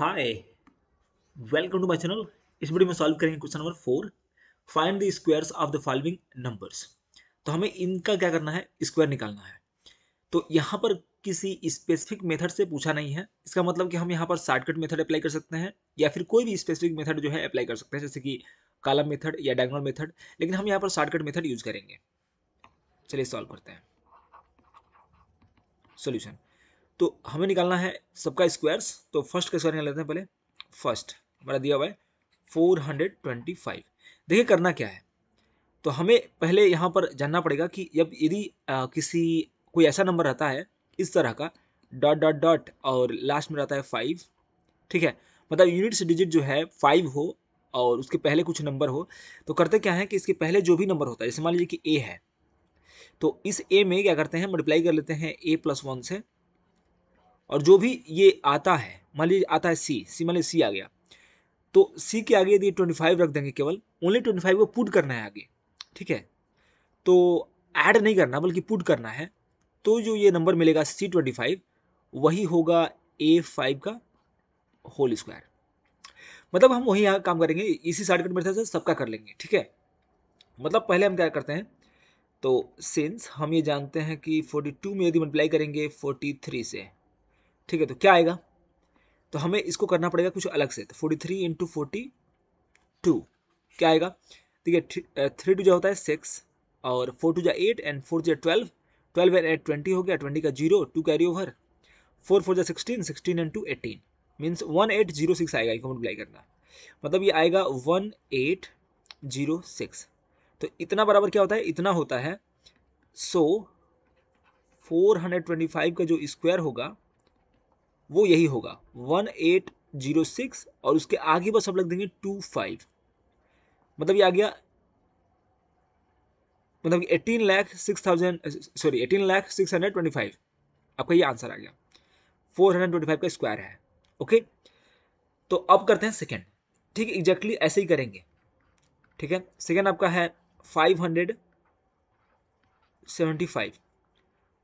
Hi welcome to my channel इस video में solve करेंगे question number four find the squares of the following numbers तो हमें इनका क्या करना है स्क्वायर निकालना है तो यहाँ पर किसी स्पेसिफिक मेथड से पूछा नहीं है इसका मतलब कि हम यहाँ पर शॉर्टकट मेथड अप्लाई कर सकते हैं या फिर कोई भी स्पेसिफिक मेथड जो है अप्लाई कर सकते हैं जैसे कि कालम मेथड या डायगोनल मेथड लेकिन हम यहाँ पर शॉर्टकट मेथड यूज करेंगे चलिए सॉल्व करते हैं सोल्यूशन तो हमें निकालना है सबका स्क्वायर्स तो फर्स्ट का स्क्वायर निकाल लेते हैं पहले फर्स्ट हमारा दिया हुआ है फोर हंड्रेड ट्वेंटी फाइव देखिए करना क्या है तो हमें पहले यहाँ पर जानना पड़ेगा कि जब यदि किसी कोई ऐसा नंबर रहता है इस तरह का डॉट डॉट डॉट और लास्ट में रहता है फाइव ठीक है मतलब यूनिट्स डिजिट जो है फाइव हो और उसके पहले कुछ नंबर हो तो करते क्या है कि इसके पहले जो भी नंबर होता है जैसे मान लीजिए कि ए है तो इस ए में क्या करते हैं मल्टीप्लाई कर लेते हैं ए प्लस वन से और जो भी ये आता है मान लीजिए आता है सी सी मान लीजिए सी आ गया तो सी के आगे यदि ट्वेंटी फाइव रख देंगे केवल ओनली ट्वेंटी फाइव को पुट करना है आगे ठीक है तो ऐड नहीं करना बल्कि पुट करना है तो जो ये नंबर मिलेगा सी ट्वेंटी फाइव वही होगा ए फाइव का होल स्क्वायर मतलब हम वही यहाँ काम करेंगे इसी शॉर्टकट मेथड से सबका कर लेंगे ठीक है मतलब पहले हम क्या करते हैं तो सिंस हम ये जानते हैं कि 42 में यदि मल्टीप्लाई करेंगे 43 से ठीक है तो क्या आएगा तो हमें इसको करना पड़ेगा कुछ अलग से तो forty three into forty two क्या आएगा ठीक है थ्री टू जो होता है सिक्स और फोर टू जो एट एंड फोर जो twelve twelve and eight twenty हो गया ट्वेंटी का zero two carry over four four जो sixteen sixteen and two eighteen means one eight zero six आएगा इनको मल्टीप्लाई करना मतलब ये आएगा वन एट जीरो सिक्स तो इतना बराबर क्या होता है इतना होता है so four hundred twenty five का जो स्क्वायर होगा वो यही होगा वन एट जीरो सिक्स और उसके आगे बस आप लग देंगे टू फाइव मतलब ये आ गया मतलब eighteen lakh six thousand sorry eighteen lakh six hundred twenty five आपका ये आंसर आ गया फोर हंड्रेड ट्वेंटी फाइव का स्क्वायर है ओके तो अब करते हैं सेकेंड ठीक है एग्जैक्टली ऐसे ही करेंगे ठीक है सेकेंड आपका है फाइव हंड्रेड सेवेंटी फाइव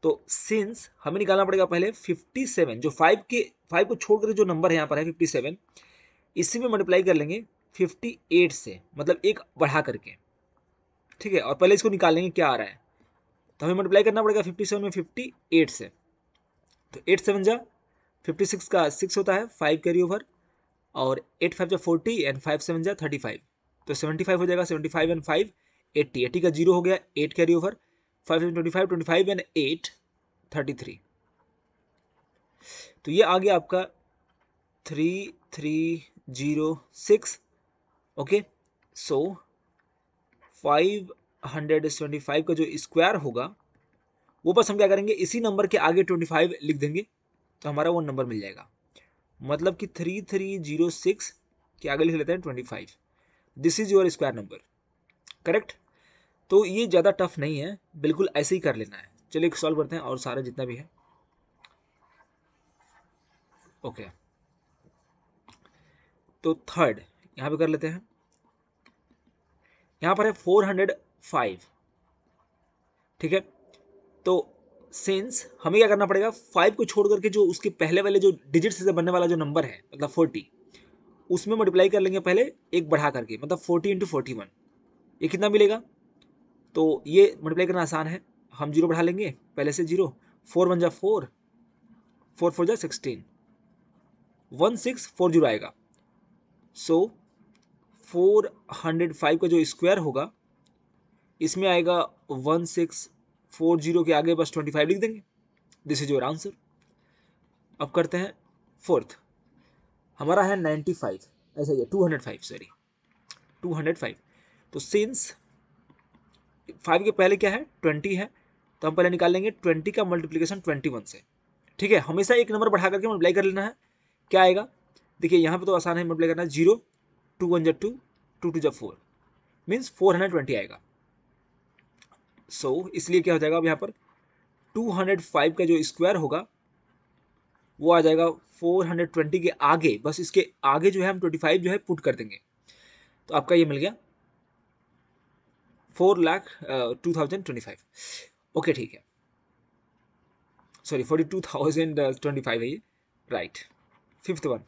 तो सिंस हमें निकालना पड़ेगा पहले 57 जो 5 के 5 को छोड़कर जो नंबर है यहाँ पर है 57 इसी में मल्टीप्लाई कर लेंगे 58 से मतलब एक बढ़ा करके ठीक है और पहले इसको निकाल लेंगे क्या आ रहा है तो हमें मल्टीप्लाई करना पड़ेगा 57 में 58 से तो एट सेवन जा फिफ्टी सिक्स का सिक्स होता है फाइव कैरी ओवर और एट फाइव जा फोर्टी एंड फाइव सेवन जा थर्टी फाइव तो सेवेंटी फाइव हो जाएगा seventy five and five eighty eighty का जीरो हो गया eight carry over five twenty five twenty five and eight thirty three तो ये आ गया आपका three three zero six okay so five hundred twenty five का जो स्क्वायर होगा वो बस हम क्या करेंगे इसी नंबर के आगे ट्वेंटी फाइव लिख देंगे तो हमारा वो नंबर मिल जाएगा मतलब कि थ्री थ्री जीरो सिक्स के आगे लिख लेते हैं twenty five this is your square number correct तो ये ज़्यादा टफ नहीं है बिल्कुल ऐसे ही कर लेना है चलिए सॉल्व करते हैं और सारे जितना भी है ओके तो थर्ड यहाँ पे कर लेते हैं यहाँ पर है फोर हंड्रेड फाइव ठीक है तो सेंस हमें क्या करना पड़ेगा फाइव को छोड़ करके जो उसके पहले वाले जो डिजिट से बनने वाला जो नंबर है मतलब फोर्टी उसमें मल्टीप्लाई कर लेंगे पहले एक बढ़ा करके मतलब फोर्टी इंटू फोर्टी वन ये कितना मिलेगा तो ये मल्टीप्लाई करना आसान है हम जीरो बढ़ा लेंगे पहले से जीरो फोर वन जा फोर फोर फोर जा sixteen one six four zero आएगा सो फोर हंड्रेड फाइव का जो स्क्वायर होगा इसमें आएगा वन सिक्स फोर जीरो के आगे बस ट्वेंटी फाइव लिख देंगे दिस इज योर आंसर अब करते हैं फोर्थ हमारा है नाइन्टी फाइव ऐसा ही है two hundred five sorry two hundred five तो सिंस फाइव के पहले क्या है ट्वेंटी है तो हम पहले निकाल लेंगे ट्वेंटी का मल्टीप्लीकेशन ट्वेंटी वन से ठीक है हमेशा एक नंबर बढ़ा करके मल्टीप्लाई कर लेना है क्या आएगा देखिए यहाँ पे तो आसान है मल्टीप्लाई करना है जीरो टू वन जब टू टू टू जब four means four hundred twenty आएगा सो so, इसलिए क्या हो जाएगा अब यहाँ पर टू हंड्रेड फाइव का जो स्क्वायर होगा वो आ जाएगा फोर हंड्रेड ट्वेंटी के आगे बस इसके आगे जो है हम ट्वेंटी फाइव जो है पुट कर देंगे तो आपका ये मिल गया four lakh two thousand twenty five okay ठीक है sorry forty two thousand twenty five है ये राइट फिफ्थ वन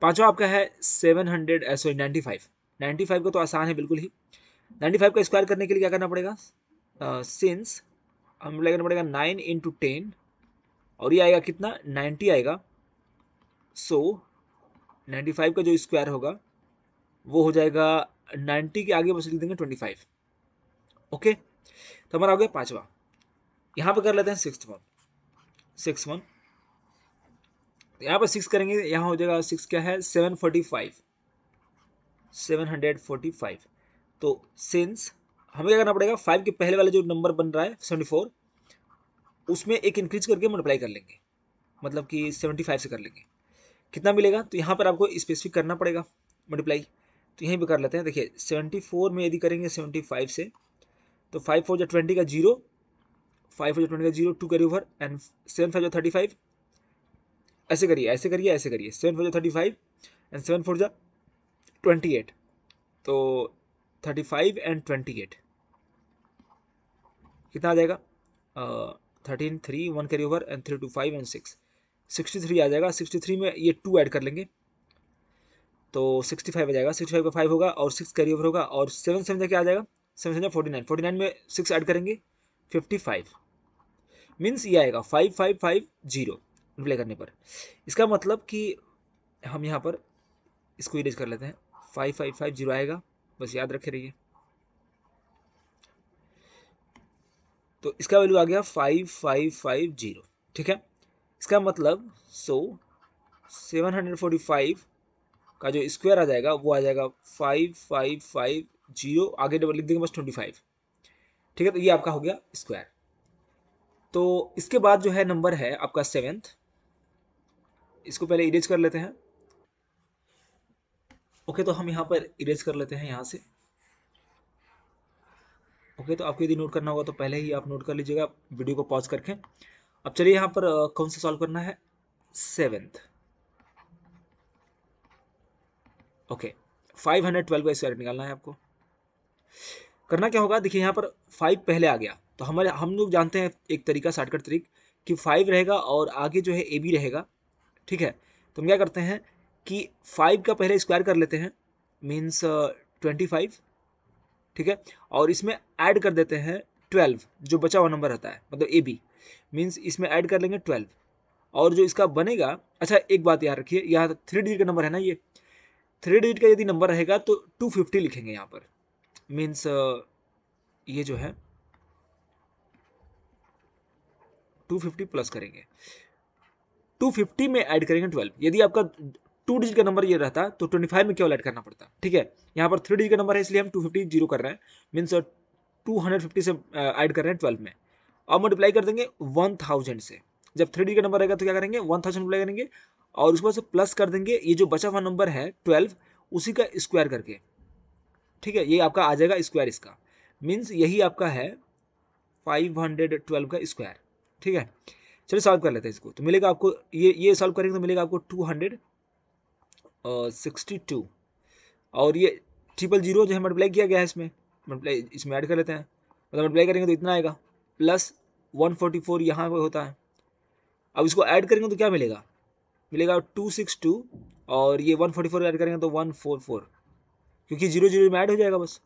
पाँचवा आपका है seven hundred sorry ninety five ninety five का तो आसान है बिल्कुल ही नाइन्टी फाइव का स्क्वायर करने के लिए क्या करना पड़ेगा सिंस uh, हमें लगाना पड़ेगा नाइन इंटू टेन और ये आएगा कितना नाइन्टी आएगा सो नाइन्टी फाइव का जो स्क्वायर होगा वो हो जाएगा नाइन्टी के आगे बस लिख देंगे ट्वेंटी फाइव ओके तो हमारा हो गया पांचवा यहाँ पे कर लेते हैं सिक्स वन सिक्स वन यहाँ पर सिक्स करेंगे यहाँ हो जाएगा सिक्स क्या है seven forty five seven hundred forty five तो सिंस हमें क्या करना पड़ेगा फाइव के पहले वाला जो नंबर बन रहा है सेवेंटी फोर उसमें एक इंक्रीज करके मल्टीप्लाई कर लेंगे मतलब कि सेवेंटी फाइव से कर लेंगे कितना मिलेगा तो यहाँ पर आपको स्पेसिफिक करना पड़ेगा मल्टीप्लाई तो यहीं पर कर लेते हैं देखिए सेवेंटी फोर में यदि करेंगे सेवेंटी फाइव से तो फाइव फोर जो ट्वेंटी का जीरो फाइव फोर जो ट्वेंटी का जीरो टू करिए ओवर एंड सेवन फाइव जो थर्टी फाइव ऐसे करिए ऐसे करिए ऐसे करिए सेवन फोर जो thirty five and seven four जो ट्वेंटी एट तो thirty five and twenty eight कितना आ जाएगा thirteen three one carry over and three two five and six sixty three आ जाएगा सिक्सटी थ्री में ये टू ऐड कर लेंगे तो सिक्सटी फाइव आ जाएगा सिक्सटी फाइव का फाइव होगा और सिक्स कैरी ओवर होगा और सेवन सेवन जाके आ जाएगा समझ समझना फोर्टी नाइन फोर्टी नाइन में सिक्स ऐड करेंगे फिफ्टी फाइव मीन्स ये आएगा five five five zero reply करने पर इसका मतलब कि हम यहाँ पर इसको इरेज कर लेते हैं फाइव फाइव फाइव जीरो आएगा बस याद रखे रहिए तो इसका वैल्यू आ गया फाइव फाइव फाइव जीरो ठीक है इसका मतलब so seven hundred forty five का जो स्क्वायर आ जाएगा वो आ जाएगा फाइव फाइव फाइव जीरो आगे डबल लिख देंगे बस ट्वेंटी फाइव ठीक है तो ये आपका हो गया स्क्वायर तो इसके बाद जो है नंबर है आपका सेवेंथ इसको पहले इरेज कर लेते हैं ओके तो हम यहाँ पर इरेज कर लेते हैं यहाँ से ओके तो आपको यदि नोट करना होगा तो पहले ही आप नोट कर लीजिएगा वीडियो को पॉज करके अब चलिए यहाँ पर कौन सा सॉल्व करना है सेवेंथ ओके फाइव हंड्रेड का स्क्वायर निकालना है आपको करना क्या होगा देखिए यहाँ पर फाइव पहले आ गया तो हमारे हम लोग जानते हैं एक तरीका शॉर्टकट तरीक कि फाइव रहेगा और आगे जो है ए बी रहेगा ठीक है तो हम क्या करते हैं कि फाइव का पहले स्क्वायर कर लेते हैं मीन्स ट्वेंटी फाइव ठीक है और इसमें ऐड कर देते हैं ट्वेल्व जो बचा हुआ नंबर रहता है मतलब ए बी मीन्स इसमें ऐड कर लेंगे ट्वेल्व और जो इसका बनेगा अच्छा एक बात याद रखिए यहाँ थ्री डिजिट का नंबर है ना ये थ्री डिजिट का यदि नंबर रहेगा तो टू फिफ्टी लिखेंगे यहाँ पर मीन्स ये जो है 250 प्लस करेंगे 250 में ऐड करेंगे 12 यदि आपका टू डिजिट का नंबर ये रहता तो 25 में क्यों ऐड करना पड़ता ठीक है यहाँ पर थ्री डिजिट का नंबर है इसलिए हम 250 जीरो कर रहे हैं मीन्स 250 से ऐड कर रहे हैं 12 में और मल्टीप्लाई कर देंगे 1000 से जब थ्री डिजिट का नंबर रहेगा तो क्या करेंगे वन मल्टीप्लाई करेंगे और उसके बाद से प्लस कर देंगे ये जो बचा हुआ नंबर है ट्वेल्व उसी का स्क्वायर करके ठीक है ये आपका आ जाएगा स्क्वायर इसका मीन्स यही आपका है फाइव हंड्रेड ट्वेल्व का स्क्वायर ठीक है चलिए सॉल्व कर लेते हैं इसको तो मिलेगा आपको ये ये सॉल्व करेंगे तो मिलेगा आपको टू हंड्रेड सिक्सटी टू और ये ट्रिपल जीरो जो है मल्टीप्लाई किया गया है इसमें मल्टीप्लाई इसमें ऐड कर लेते हैं मतलब मल्टीप्लाई करेंगे तो इतना आएगा प्लस वन फोर्टी फोर यहाँ पर होता है अब इसको ऐड करेंगे तो क्या मिलेगा मिलेगा टू सिक्स टू और ये वन फोर्टी फोर ऐड करेंगे तो वन फोर फोर क्योंकि जीरो जीरो में ऐड हो जाएगा बस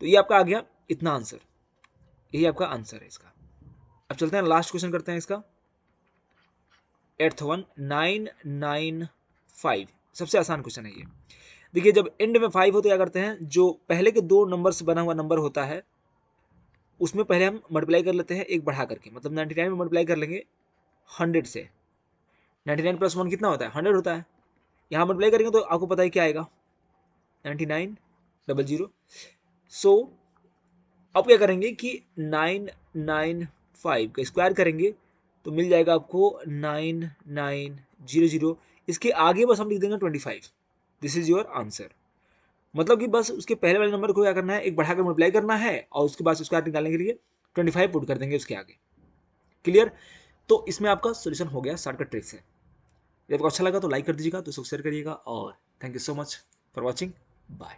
तो ये आपका आ गया इतना आंसर यही आपका आंसर है इसका अब चलते हैं लास्ट क्वेश्चन करते हैं इसका eighth one nine nine five सबसे आसान क्वेश्चन है ये देखिए जब एंड में फाइव हो तो क्या करते हैं जो पहले के दो नंबर से बना हुआ नंबर होता है उसमें पहले हम मल्टीप्लाई कर लेते हैं एक बढ़ा करके मतलब नाइन्टी नाइन में मल्टीप्लाई कर लेंगे हंड्रेड से नाइन्टी नाइन प्लस वन कितना होता है हंड्रेड होता है यहाँ मल्टीप्लाई करेंगे तो आपको पता ही क्या आएगा ninety nine double zero so अब क्या करेंगे कि नाइन नाइन फाइव का स्क्वायर करेंगे तो मिल जाएगा आपको नाइन नाइन जीरो जीरो इसके आगे बस हम लिख देंगे twenty five this is your answer मतलब कि बस उसके पहले वाले नंबर को क्या करना है एक बढ़ाकर मल्टीप्लाई करना है और उसके बाद स्क्वायर निकालने के लिए ट्वेंटी फाइव पुट कर देंगे उसके आगे क्लियर तो इसमें आपका सोल्यूशन हो गया शॉर्टकट ट्रिक से यदि आपको अच्छा लगा तो लाइक कर दीजिएगा उसको तो शेयर करिएगा और thank you so much for watching Bye.